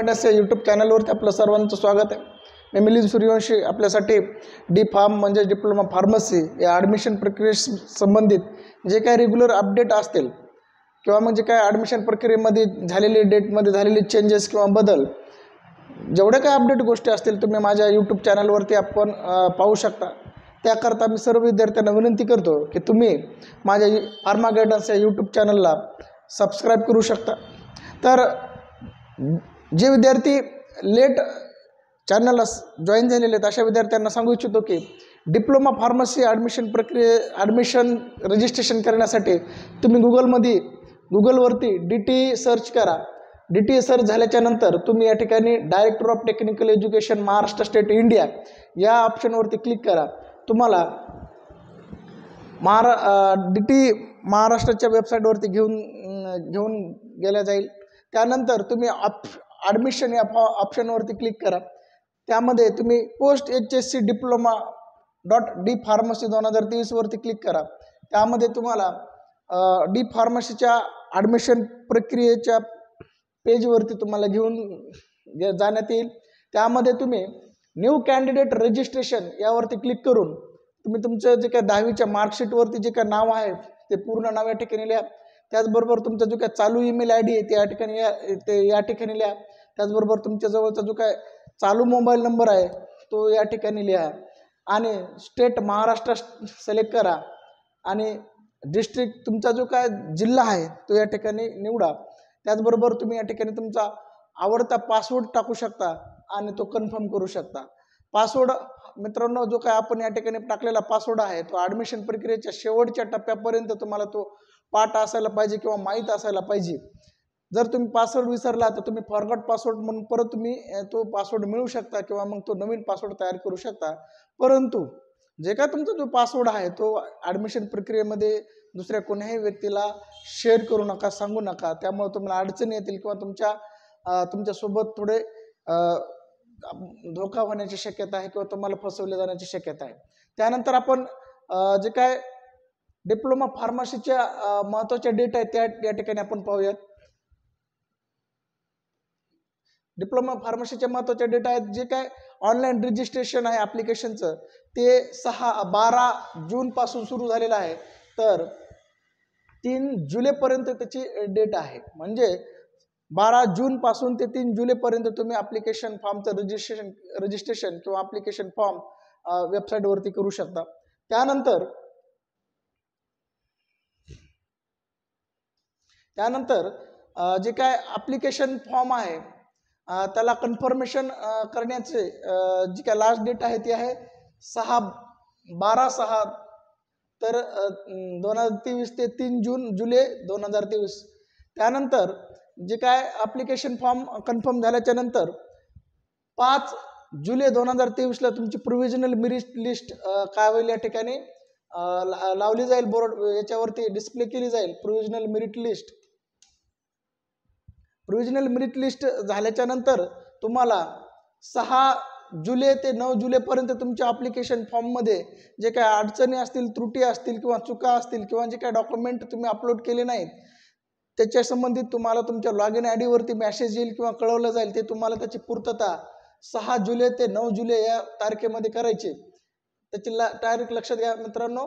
guidance या YouTube चॅनलवरती आपलं सर्वांचं स्वागत आहे मी मिलिंद सूर्यवंशी आपल्यासाठी डी फार्म म्हणजे डिप्लोमा फार्मसी या ॲडमिशन प्रक्रियेस संबंधित जे काही रेग्युलर अपडेट असतील किंवा म्हणजे काय ॲडमिशन प्रक्रियेमध्ये झालेले डेटमध्ये झालेले चेंजेस किंवा बदल जेवढ्या काय अपडेट गोष्टी असतील तुम्ही माझ्या यूट्यूब चॅनलवरती आपण पाहू शकता त्याकरता मी सर्व विद्यार्थ्यांना विनंती करतो की तुम्ही माझ्या फार्मा गायडन्स या यूट्यूब चॅनलला सबस्क्राईब करू शकता तर जे विद्यार्थी लेट चॅनलला जॉईन झालेले आहेत अशा विद्यार्थ्यांना सांगू इच्छितो की डिप्लोमा फार्मसी ॲडमिशन प्रक्रिये ॲडमिशन रजिस्ट्रेशन करण्यासाठी तुम्ही गुगलमध्ये गुगलवरती डी टी सर्च करा डी टी सर्च e झाल्याच्यानंतर तुम्ही या ठिकाणी director of technical education Maharashtra state India या ऑप्शनवरती क्लिक करा तुम्हाला महारा डी टी e महाराष्ट्राच्या वेबसाईटवरती घेऊन घेऊन गेल्या जाईल त्यानंतर तुम्ही ऑप ॲडमिशन या फॉ ऑप्शनवरती क्लिक करा त्यामध्ये तुम्ही post H S C diploma dot D pharmacy दोन हजार तेवीसवरती क्लिक करा त्यामध्ये तुम्हाला डी फार्मसीच्या ॲडमिशन प्रक्रियेच्या पेजवरती तुम्हाला घेऊन जाण्यात येईल त्यामध्ये तुम्ही न्यू कॅन्डिडेट रजिस्ट्रेशन यावरती क्लिक करून तुम्ही तुमचं जे काय दहावीच्या मार्कशीटवरती जे काय नाव आहे ते पूर्ण नाव या ठिकाणी लिहा त्याचबरोबर तुमचा जो काय चालू ईमेल आय डी आहे ते या ठिकाणी ते या ठिकाणी लिहा त्याचबरोबर तुमच्या जवळचा जो काय चालू मोबाईल नंबर आहे तो या ठिकाणी लिहा आणि स्टेट महाराष्ट्र सिलेक्ट करा आणि डिस्ट्रिक्ट तुमचा जो काय जिल्हा आहे तो या ठिकाणी निवडा त्याचबरोबर तुम्ही या ठिकाणी तुमचा आवडता पासवर्ड टाकू शकता आणि तो कन्फर्म करू शकता पासवर्ड मित्रांनो जो काय आपण या ठिकाणी टाकलेला पासवर्ड आहे तो ॲडमिशन प्रक्रियेच्या शेवटच्या टप्प्यापर्यंत तुम्हाला तो पाठ असायला पाहिजे किंवा माहीत असायला पाहिजे जर तुम्ही पासवर्ड विसरला तर तुम्ही फॉरगॉट पासवर्ड म्हणून परत तुम्ही तो पासवर्ड मिळू शकता किंवा मग तो नवीन पासवर्ड तयार करू शकता परंतु जे काय तुमचा जो पासवर्ड आहे तो ॲडमिशन प्रक्रियेमध्ये दुसऱ्या कोणाही व्यक्तीला शेअर करू नका सांगू नका त्यामुळे तुम्हाला अडचणी येतील किंवा तुमच्या तुमच्यासोबत थोडे धोका होण्याची शक्यता आहे किंवा तुम्हाला फसवले जाण्याची शक्यता आहे त्यानंतर आपण जे काय डिप्लोमा फार्मसीच्या महत्वाच्या डेट आहेत त्या या ठिकाणी आपण पाहूयात डिप्लोमा फार्मसीच्या महत्वाच्या डेट आहेत जे काय ऑनलाईन रजिस्ट्रेशन आहे ॲप्लिकेशनचं ते सहा बारा पासून सुरू झालेलं आहे तर तीन जुलैपर्यंत त्याची डेट आहे म्हणजे बारा पासून ते तीन जुलैपर्यंत तुम्ही ऍप्लिकेशन फॉर्मचं रजिस्ट्रेशन रजिस्ट्रेशन किंवा ऍप्लिकेशन फॉर्म वेबसाईटवरती करू शकता त्यानंतर त्यानंतर जे काय ॲप्लिकेशन फॉर्म आहे त्याला कन्फर्मेशन करण्याचे जी काय लास्ट डेट आहे ती आहे सहा बारा सहा तर दोन हजार तेवीस ते तीन जून जुलै दोन हजार तेवीस त्यानंतर जे काय ॲप्लिकेशन फॉर्म कन्फर्म झाल्याच्या नंतर पाच जुलै दोन हजार तेवीसला तुमची प्रोव्हिजनल मिरिट लिस्ट काय होईल या ठिकाणी लावली जाईल बोर्ड याच्यावरती डिस्प्ले केली जाईल provisional merit list provisional merit list झाल्याच्या नंतर तुम्हाला सहा जुलै ते नऊ जुलैपर्यंत तुमच्या ॲप्लिकेशन फॉर्ममध्ये जे काय अडचणी असतील त्रुटी असतील किंवा चुका असतील किंवा जे काय डॉक्युमेंट तुम्ही अपलोड केले नाहीत त्याच्या संबंधित तुम्हाला तुमच्या लॉग इन आय डीवरती मॅसेज येईल किंवा कळवलं जाईल ते तुम्हाला त्याची पूर्तता सहा जुलै ते नऊ जुलै या तारखेमध्ये करायची त्याची ला तारीख लक्षात घ्या मित्रांनो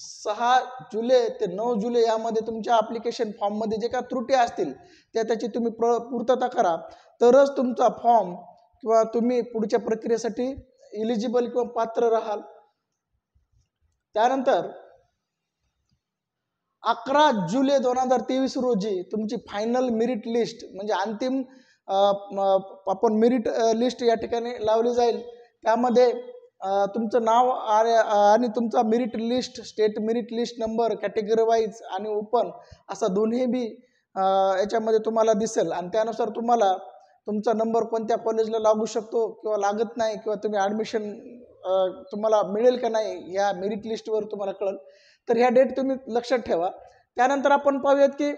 सहा जुलै ते नऊ जुलै यामध्ये तुमच्या ॲप्लिकेशन फॉर्ममध्ये जे काही त्रुटी असतील त्या त्याची तुम्ही प्र पूर्तता करा तरच तुमचा फॉर्म किंवा तुम्ही पुढच्या प्रक्रियेसाठी इलिजिबल किंवा पात्र राहाल त्यानंतर अकरा जुलै दोन हजार तेवीस रोजी तुमची फायनल मेरिट लिस्ट म्हणजे अंतिम आपण मेरिट लिस्ट या ठिकाणी लावली जाईल त्यामध्ये तुमचं नाव आणि तुमचा merit list state merit list number category wise आणि ओपन असा दोन्ही बी याच्यामध्ये तुम्हाला दिसेल आणि त्यानुसार तुम्हाला तुमचा नंबर कोणत्या कॉलेजला लागू शकतो किंवा लागत नाही किंवा तुम्ही ॲडमिशन तुम्हाला मिळेल का नाही या मेरिट लिस्टवर तुम्हाला कळेल तर ह्या डेट तुम्ही लक्षात ठेवा त्यानंतर आपण पाहूयात की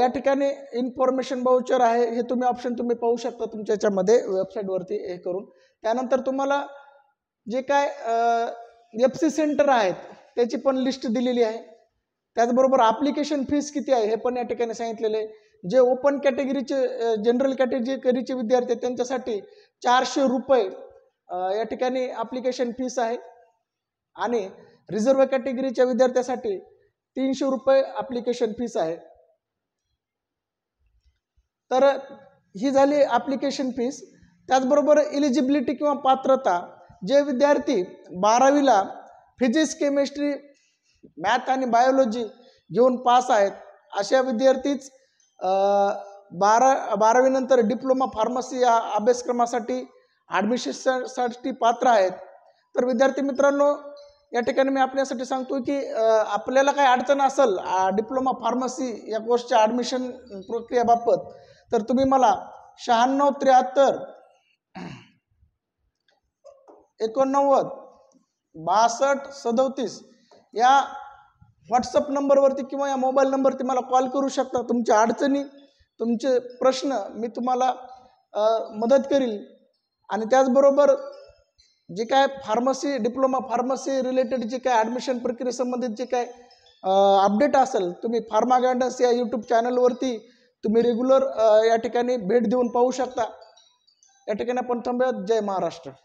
या ठिकाणी इन्फॉर्मेशन बाउचर आहे हे तुम्ही ऑप्शन तुम्ही पाहू शकता तुमच्या याच्यामध्ये वेबसाईटवरती हे करून त्यानंतर तुम्हाला जे काय एफ सी सेंटर आहेत त्याची पण लिस्ट दिलेली आहे त्याचबरोबर ॲप्लिकेशन फीस किती आहे हे पण या ठिकाणी सांगितलेलं आहे जे ओपन कॅटेगरीचे जनरल कॅटेगरीचे विद्यार्थी आहेत त्यांच्यासाठी चारशे रुपये या ठिकाणी ॲप्लिकेशन फीस आहे आणि रिझर्व कॅटेगरीच्या विद्यार्थ्यासाठी तीनशे रुपये ॲप्लिकेशन फीस आहे तर ही झाली ॲप्लिकेशन फीस त्याचबरोबर इलिजिबिलिटी किंवा पात्रता जे विद्यार्थी बारावीला फिजिक्स केमिस्ट्री मॅथ आणि बायोलॉजी घेऊन पास आहेत अशा विद्यार्थीच बारा बारावीनंतर डिप्लोमा फार्मसी या अभ्यासक्रमासाठी ॲडमिशनसाठी पात्र आहेत तर विद्यार्थी मित्रांनो या ठिकाणी मी आपल्यासाठी सांगतो की आपल्याला काही अडचण असेल डिप्लोमा फार्मसी या कोर्सच्या ॲडमिशन प्रक्रियेबाबत तर तुम्ही मला शहाण्णव त्र्याहत्तर एकोणनव्वद बासष्ट सदोतीस या व्हॉट्सअप नंबरवरती किंवा या मोबाईल नंबरवरती मला कॉल करू शकता तुमच्या अडचणी तुमचे प्रश्न मी तुम्हाला मदत करील आणि त्याचबरोबर जे काय फार्मसी डिप्लोमा फार्मसी रिलेटेड जे काय ॲडमिशन प्रक्रियेसंबंधित जे काय अपडेट असेल तुम्ही फार्मा गायडन्स या यूट्यूब चॅनलवरती तुम्ही रेग्युलर या ठिकाणी भेट देऊन पाहू शकता या ठिकाणी आपण थांबूयात जय महाराष्ट्र